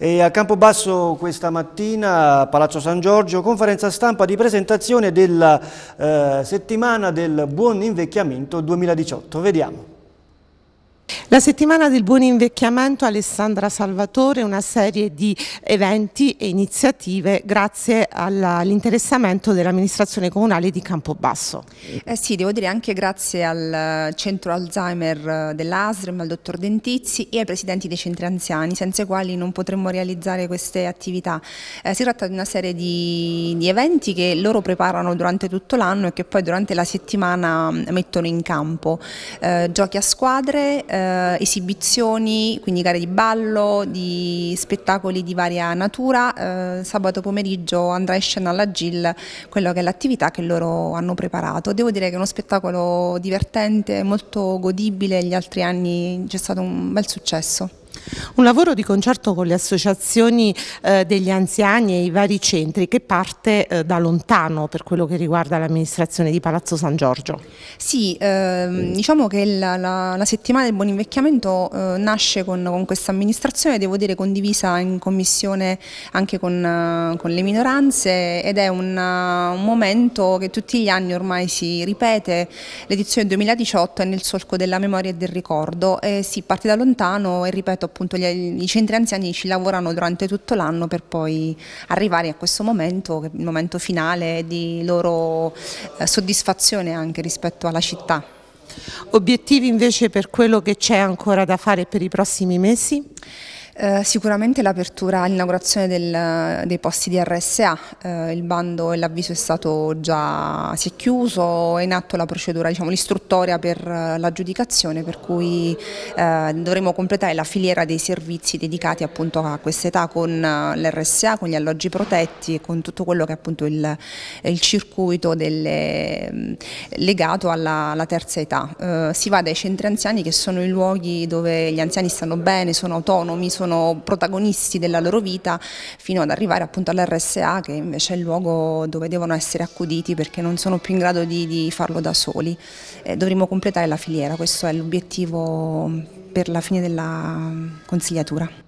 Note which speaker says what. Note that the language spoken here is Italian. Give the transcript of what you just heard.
Speaker 1: E a Campobasso questa mattina, Palazzo San Giorgio, conferenza stampa di presentazione della eh, settimana del buon invecchiamento 2018. Vediamo.
Speaker 2: La settimana del buon invecchiamento Alessandra Salvatore, una serie di eventi e iniziative grazie all'interessamento dell'amministrazione comunale di Campobasso.
Speaker 1: Eh sì, devo dire anche grazie al centro Alzheimer eh, dell'ASREM, al dottor Dentizzi e ai presidenti dei centri anziani, senza i quali non potremmo realizzare queste attività. Eh, si tratta di una serie di, di eventi che loro preparano durante tutto l'anno e che poi durante la settimana mm, mettono in campo. Eh, giochi a squadre, eh, eh, esibizioni, quindi gare di ballo, di spettacoli di varia natura. Eh, sabato pomeriggio andrà in scena alla GIL quello che è l'attività che loro hanno preparato. Devo dire che è uno spettacolo divertente, molto godibile, gli altri anni c'è stato un bel successo.
Speaker 2: Un lavoro di concerto con le associazioni eh, degli anziani e i vari centri che parte eh, da lontano per quello che riguarda l'amministrazione di Palazzo San Giorgio.
Speaker 1: Sì, ehm, mm. diciamo che la, la, la, settimana del buon invecchiamento eh, nasce con, con questa amministrazione, devo dire condivisa in commissione anche con, eh, con le minoranze ed è una, eh, un momento che tutti gli anni ormai si ripete, l'edizione 2018 è nel solco della memoria e del ricordo e si parte da lontano e ripeto appunto gli, i centri anziani ci lavorano durante tutto l'anno per poi arrivare a questo momento, il momento finale di loro eh, soddisfazione anche rispetto alla città. Obiettivi invece per quello che c'è ancora da fare per i prossimi mesi? Eh, sicuramente l'apertura all'inaugurazione dei posti di RSA, eh, il bando e l'avviso è stato già, si è chiuso, è in atto la procedura, diciamo, l'istruttoria per eh, l'aggiudicazione, per cui eh, dovremo completare la filiera dei servizi dedicati appunto a questa età con eh, l'RSA, con gli alloggi protetti e con tutto quello che è appunto il, il circuito delle, mm, legato alla, alla, terza età. si va dai centri anziani che sono i luoghi dove gli anziani stanno bene, sono autonomi, sono sono protagonisti della loro vita fino ad arrivare appunto all'RSA che invece è il luogo dove devono essere accuditi perché non sono più in grado di, di farlo da soli. Eh, dovremo completare la filiera, questo è l'obiettivo per la fine della mm, consigliatura.